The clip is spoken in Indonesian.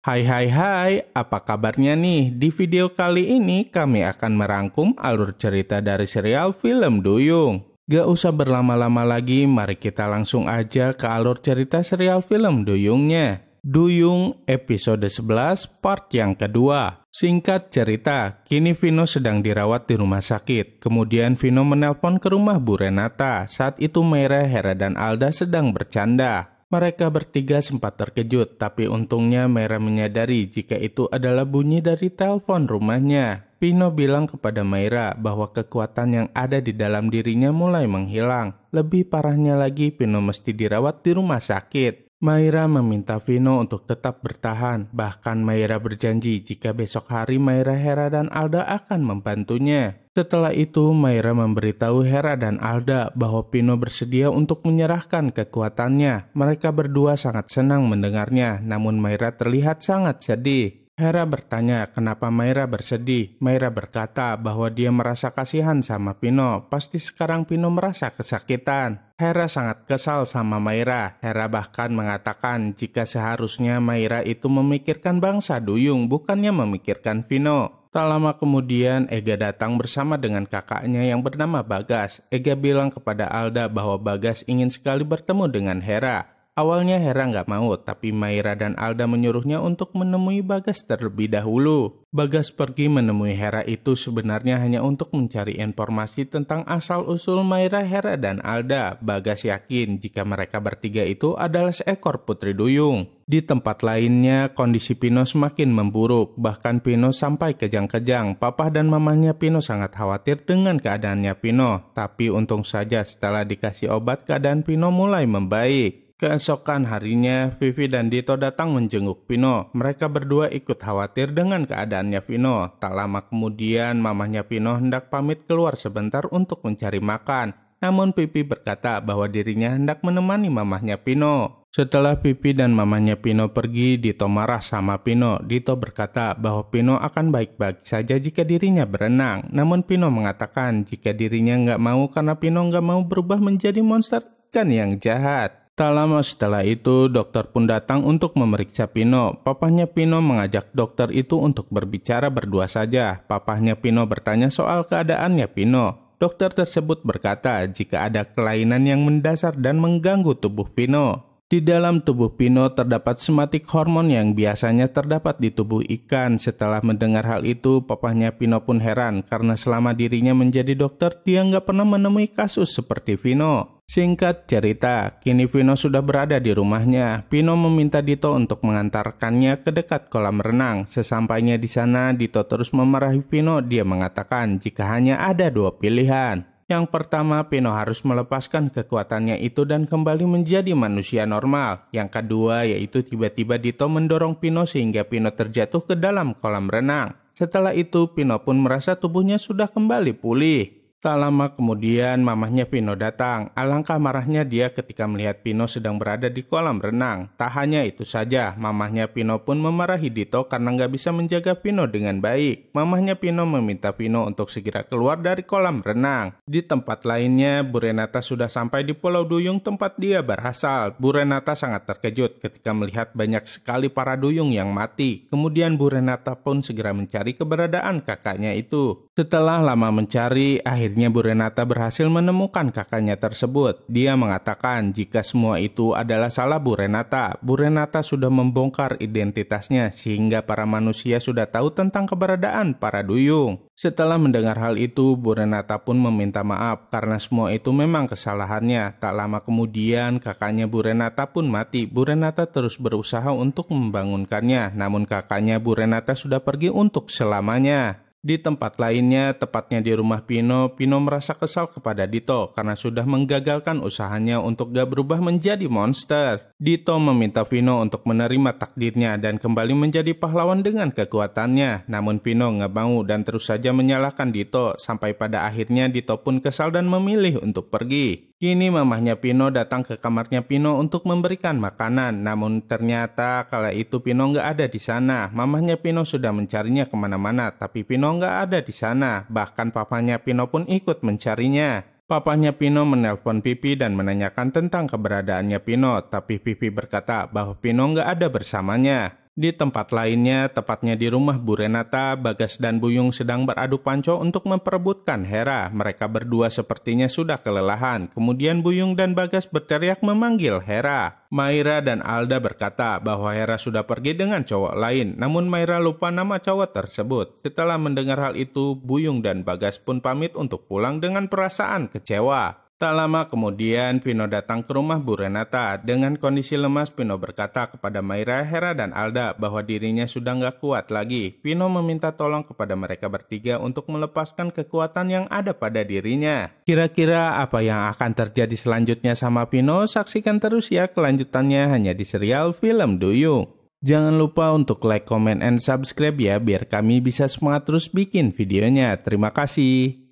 Hai hai hai, apa kabarnya nih? Di video kali ini kami akan merangkum alur cerita dari serial film Duyung. Gak usah berlama-lama lagi, mari kita langsung aja ke alur cerita serial film Duyungnya. Duyung episode 11 part yang kedua. Singkat cerita, kini Vino sedang dirawat di rumah sakit. Kemudian Vino menelpon ke rumah Bu Renata. Saat itu Mera, Hera, dan Alda sedang bercanda. Mereka bertiga sempat terkejut, tapi untungnya Mera menyadari jika itu adalah bunyi dari telepon rumahnya. Pino bilang kepada Mera bahwa kekuatan yang ada di dalam dirinya mulai menghilang. Lebih parahnya lagi, Pino mesti dirawat di rumah sakit. Maira meminta Vino untuk tetap bertahan, bahkan Maira berjanji jika besok hari Maira, Hera, dan Alda akan membantunya. Setelah itu, Maira memberitahu Hera dan Alda bahwa Vino bersedia untuk menyerahkan kekuatannya. Mereka berdua sangat senang mendengarnya, namun Maira terlihat sangat sedih. Hera bertanya kenapa Maira bersedih. Maira berkata bahwa dia merasa kasihan sama Pino. Pasti sekarang Pino merasa kesakitan. Hera sangat kesal sama Maira. Hera bahkan mengatakan jika seharusnya Maira itu memikirkan bangsa duyung, bukannya memikirkan Pino. Tak lama kemudian, Ega datang bersama dengan kakaknya yang bernama Bagas. Ega bilang kepada Alda bahwa Bagas ingin sekali bertemu dengan Hera. Awalnya Hera nggak mau, tapi Maira dan Alda menyuruhnya untuk menemui Bagas terlebih dahulu. Bagas pergi menemui Hera itu sebenarnya hanya untuk mencari informasi tentang asal-usul Maira, Hera, dan Alda. Bagas yakin jika mereka bertiga itu adalah seekor putri duyung. Di tempat lainnya, kondisi Pino semakin memburuk. Bahkan Pino sampai kejang-kejang. Papa dan mamanya Pino sangat khawatir dengan keadaannya Pino. Tapi untung saja setelah dikasih obat, keadaan Pino mulai membaik. Keesokan harinya, Vivi dan Dito datang menjenguk Vino. Mereka berdua ikut khawatir dengan keadaannya Vino. Tak lama kemudian, mamahnya Vino hendak pamit keluar sebentar untuk mencari makan. Namun Vivi berkata bahwa dirinya hendak menemani mamahnya Pino. Setelah Vivi dan mamahnya Pino pergi, Dito marah sama Pino. Dito berkata bahwa Pino akan baik-baik saja jika dirinya berenang. Namun Pino mengatakan jika dirinya nggak mau karena Pino nggak mau berubah menjadi monster ikan yang jahat. Tak lama setelah itu, dokter pun datang untuk memeriksa Pino. Papahnya Pino mengajak dokter itu untuk berbicara berdua saja. Papahnya Pino bertanya soal keadaannya Pino. Dokter tersebut berkata jika ada kelainan yang mendasar dan mengganggu tubuh Pino. Di dalam tubuh Pino terdapat sematik hormon yang biasanya terdapat di tubuh ikan. Setelah mendengar hal itu, papahnya Pino pun heran karena selama dirinya menjadi dokter, dia nggak pernah menemui kasus seperti Vino. Singkat cerita, kini Vino sudah berada di rumahnya. Pino meminta Dito untuk mengantarkannya ke dekat kolam renang. Sesampainya di sana, Dito terus memarahi Vino. Dia mengatakan jika hanya ada dua pilihan. Yang pertama, Pino harus melepaskan kekuatannya itu dan kembali menjadi manusia normal. Yang kedua, yaitu tiba-tiba Dito mendorong Pino sehingga Pino terjatuh ke dalam kolam renang. Setelah itu, Pino pun merasa tubuhnya sudah kembali pulih. Tak lama kemudian mamahnya Pino datang. Alangkah marahnya dia ketika melihat Pino sedang berada di kolam renang. Tak hanya itu saja, mamahnya Pino pun memarahi Dito karena nggak bisa menjaga Pino dengan baik. Mamahnya Pino meminta Pino untuk segera keluar dari kolam renang. Di tempat lainnya, Bu Renata sudah sampai di Pulau Duyung tempat dia berasal. Bu Renata sangat terkejut ketika melihat banyak sekali para duyung yang mati. Kemudian Bu Renata pun segera mencari keberadaan kakaknya itu. Setelah lama mencari, akhirnya Akhirnya Bu Renata berhasil menemukan kakaknya tersebut. Dia mengatakan jika semua itu adalah salah Bu Renata. Bu Renata sudah membongkar identitasnya sehingga para manusia sudah tahu tentang keberadaan para duyung. Setelah mendengar hal itu, Bu Renata pun meminta maaf karena semua itu memang kesalahannya. Tak lama kemudian, kakaknya Bu Renata pun mati. Bu Renata terus berusaha untuk membangunkannya, namun kakaknya Bu Renata sudah pergi untuk selamanya. Di tempat lainnya, tepatnya di rumah Pino, Pino merasa kesal kepada Dito karena sudah menggagalkan usahanya untuk gak berubah menjadi monster. Dito meminta Pino untuk menerima takdirnya dan kembali menjadi pahlawan dengan kekuatannya. Namun Pino nggak mau dan terus saja menyalahkan Dito sampai pada akhirnya Dito pun kesal dan memilih untuk pergi. Kini mamahnya Pino datang ke kamarnya Pino untuk memberikan makanan, namun ternyata kala itu Pino nggak ada di sana. Mamahnya Pino sudah mencarinya kemana-mana, tapi Pino nggak ada di sana. Bahkan papanya Pino pun ikut mencarinya. Papanya Pino menelpon Pipi dan menanyakan tentang keberadaannya Pino, tapi Pipi berkata bahwa Pino nggak ada bersamanya. Di tempat lainnya, tepatnya di rumah Bu Renata, Bagas dan Buyung sedang beradu panco untuk memperebutkan Hera. Mereka berdua sepertinya sudah kelelahan. Kemudian Buyung dan Bagas berteriak memanggil Hera. Maira dan Alda berkata bahwa Hera sudah pergi dengan cowok lain, namun Maira lupa nama cowok tersebut. Setelah mendengar hal itu, Buyung dan Bagas pun pamit untuk pulang dengan perasaan kecewa. Tak lama kemudian, Pino datang ke rumah Bu Renata. Dengan kondisi lemas, Pino berkata kepada Maira, Hera, dan Alda bahwa dirinya sudah nggak kuat lagi. Pino meminta tolong kepada mereka bertiga untuk melepaskan kekuatan yang ada pada dirinya. Kira-kira apa yang akan terjadi selanjutnya sama Pino? Saksikan terus ya kelanjutannya hanya di serial Film Duyung. Jangan lupa untuk like, comment, and subscribe ya biar kami bisa semangat terus bikin videonya. Terima kasih.